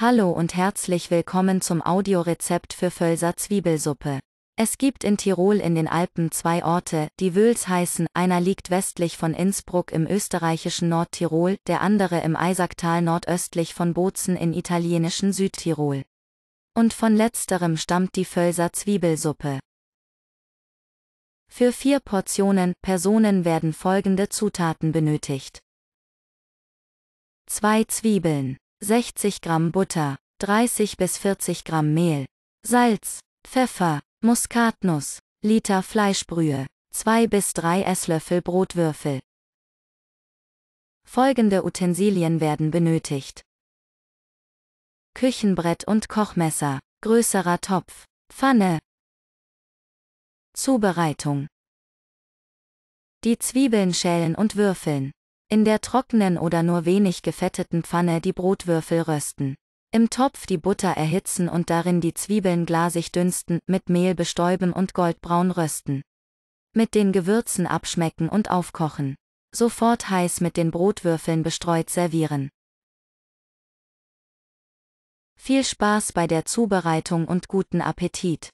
Hallo und herzlich willkommen zum Audiorezept für Völser Zwiebelsuppe. Es gibt in Tirol in den Alpen zwei Orte, die Wöls heißen, einer liegt westlich von Innsbruck im österreichischen Nordtirol, der andere im Eisacktal nordöstlich von Bozen im italienischen Südtirol. Und von letzterem stammt die Völser Zwiebelsuppe. Für vier Portionen Personen werden folgende Zutaten benötigt. Zwei Zwiebeln 60 Gramm Butter, 30 bis 40 Gramm Mehl, Salz, Pfeffer, Muskatnuss, Liter Fleischbrühe, 2 bis 3 Esslöffel Brotwürfel. Folgende Utensilien werden benötigt. Küchenbrett und Kochmesser, größerer Topf, Pfanne. Zubereitung. Die Zwiebeln schälen und würfeln. In der trockenen oder nur wenig gefetteten Pfanne die Brotwürfel rösten. Im Topf die Butter erhitzen und darin die Zwiebeln glasig dünsten, mit Mehl bestäuben und goldbraun rösten. Mit den Gewürzen abschmecken und aufkochen. Sofort heiß mit den Brotwürfeln bestreut servieren. Viel Spaß bei der Zubereitung und guten Appetit!